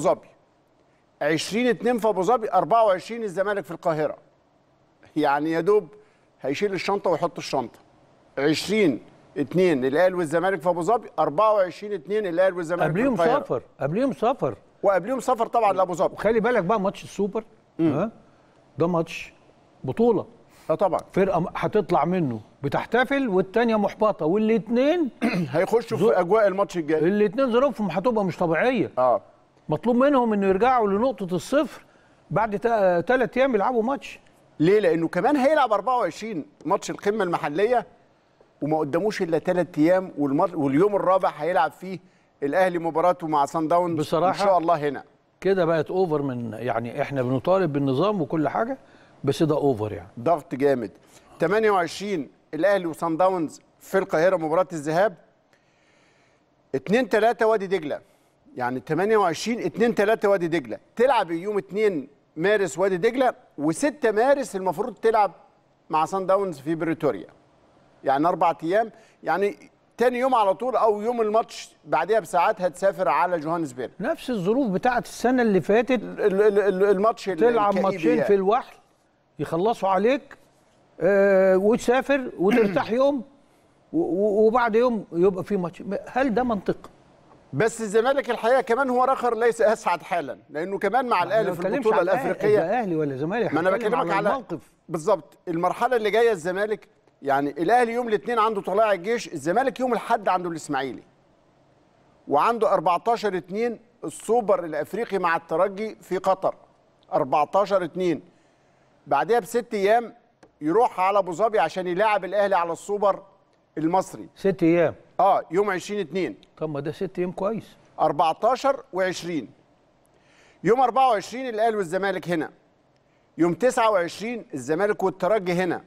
ظبي 20 2 في ابو ظبي 24 الزمالك في القاهره يعني يا دوب هيشيل الشنطه ويحط الشنطه 20 2 الاهلي والزمالك في ابو ظبي 24 2 الاهلي والزمالك قبليهم في القاهره سفر قبليهم سفر وقبليهم سفر طبعا لابو ظبي وخلي بالك بقى ماتش السوبر ها ده ماتش بطوله اه طبعا فرقه هتطلع منه بتحتفل والثانيه محبطه والاثنين هيخشوا في اجواء الماتش الجاي الاثنين ظروفهم هتبقى مش طبيعيه اه مطلوب منهم انه يرجعوا لنقطه الصفر بعد ثلاث ايام يلعبوا ماتش ليه لانه كمان هيلعب 24 ماتش القمه المحليه وما قداموش الا ثلاث ايام واليوم الرابع هيلعب فيه الاهلي مباراته مع سان داونز ان شاء الله هنا كده بقت اوفر من يعني احنا بنطالب بالنظام وكل حاجه بس ده اوفر يعني ضغط جامد 28 الاهلي وسان داونز في القاهره مباراه الذهاب 2 3 وادي دجله يعني 28 2 3 وادي دجله تلعب يوم 2 مارس وادي دجله و6 مارس المفروض تلعب مع سان داونز في بريتوريا يعني اربع ايام يعني تاني يوم على طول او يوم الماتش بعدها بساعات هتسافر على جوهانسبيرج نفس الظروف بتاعه السنه اللي فاتت الماتش اللي تلعب ماتشين يعني. في الوحل يخلصوا عليك آه وتسافر وترتاح يوم وبعد يوم يبقى في ماتش هل ده منطقي بس الزمالك الحقيقه كمان هو رخر ليس اسعد حالا لانه كمان مع الاهلي في البطوله الافريقيه الاهلي ولا زمالك ما انا بكلمك على الموقف بالظبط المرحله اللي جايه الزمالك يعني الاهلي يوم الاثنين عنده طلائع الجيش الزمالك يوم الاحد عنده الاسماعيلي وعنده 14 2 السوبر الافريقي مع الترجي في قطر 14 2 بعدها بست ايام يروح على ابو ظبي عشان يلاعب الاهلي على السوبر المصري ست ايام اه يوم 20 2 طب ما ده ست ايام كويس 14 و20 يوم 24 الاهلي والزمالك هنا يوم 29 الزمالك والترجي هنا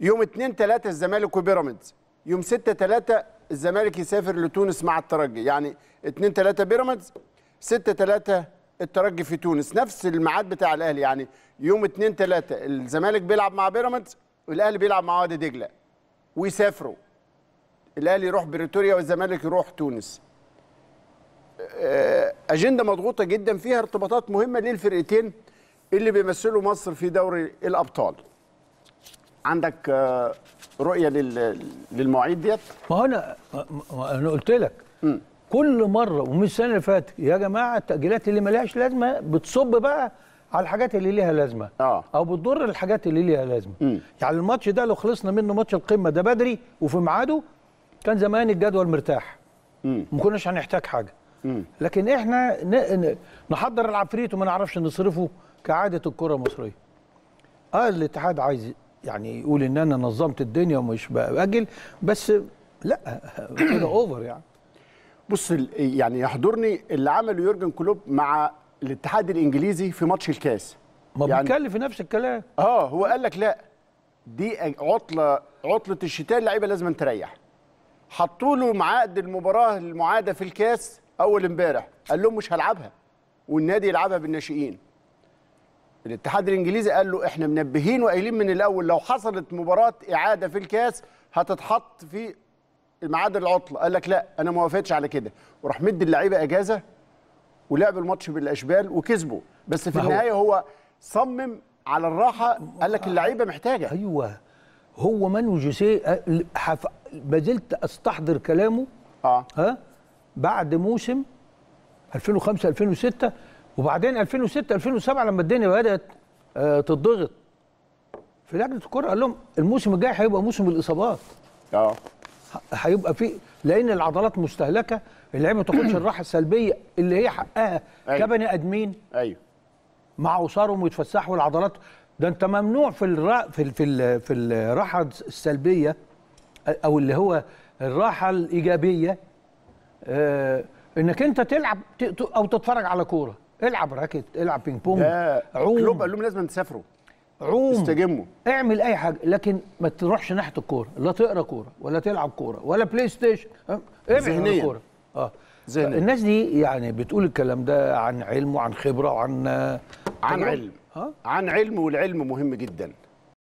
يوم 2 3 الزمالك وبيراميدز يوم 6 3 الزمالك يسافر لتونس مع الترجي يعني 2 3 بيراميدز 6 3 الترجي في تونس نفس الميعاد بتاع الاهلي يعني يوم 2 3 الزمالك بيلعب مع بيراميدز والاهلي بيلعب مع وادي دجله ويسافروا الاهلي يروح بريتوريا والزمالك يروح تونس آه، اجنده مضغوطه جدا فيها ارتباطات مهمه للفرقتين اللي بيمثلوا مصر في دوري الابطال عندك آه، رؤيه للمواعيد ديت ما هو انا انا قلت لك م. كل مره ومن السنه اللي فاتت يا جماعه التاجيلات اللي ملهاش لازمه بتصب بقى على الحاجات اللي ليها لازمه آه. او بتضر الحاجات اللي ليها لازمه م. يعني الماتش ده لو خلصنا منه ماتش القمه ده بدري وفي ميعاده كان زمان الجدول مرتاح ما كناش هنحتاج حاجه م. لكن احنا نحضر العفريت وما نعرفش نصرفه كعاده الكره المصريه اه الاتحاد عايز يعني يقول ان انا نظمت الدنيا ومش باجل بس لا كده اوفر يعني بص يعني يحضرني اللي عمله يورجن كلوب مع الاتحاد الانجليزي في ماتش الكاس ما يعني بيتكلم نفس الكلام اه هو قال لك لا دي عطله عطله الشتاء اللعيبه لازم تريح حطوا له معقد المباراه المعاده في الكاس اول امبارح قال لهم مش هلعبها والنادي يلعبها بالناشئين الاتحاد الانجليزي قال له احنا منبهين وقايلين من الاول لو حصلت مباراه اعاده في الكاس هتتحط في ميعاد العطله قال لك لا انا ما وافقتش على كده وراح مدي اللعيبه اجازه ولعب الماتش بالاشبال وكسبه بس في النهايه هو صمم على الراحه قال لك اللعيبه محتاجه ايوه هو مانو جوزيه حف... ما زلت استحضر كلامه اه ها بعد موسم 2005 2006 وبعدين 2006 2007 لما الدنيا بدات آه تضغط في لجنه الكره قال لهم الموسم الجاي هيبقى موسم الاصابات اه هيبقى في لان العضلات مستهلكه اللعيبه ما تاخدش الراحه السلبيه اللي هي حقها أيوه. كبني ادمين ايوه مع اسرهم ويتفسحوا العضلات ده انت ممنوع في الرا... في ال... في, ال... في الراحه السلبيه او اللي هو الراحه الايجابيه آه انك انت تلعب او تتفرج على كوره العب راكت العب بينج بونج عوم كلوب قال لهم لازم تسافروا عوم استجموا اعمل اي حاجه لكن ما تروحش ناحيه الكوره لا تقرا كوره ولا تلعب كوره ولا بلاي ستيشن ابعد عن الكوره اه ذهنيا الناس دي يعني بتقول الكلام ده عن علم وعن خبره وعن آه، عن علم ها؟ عن علم والعلم مهم جدا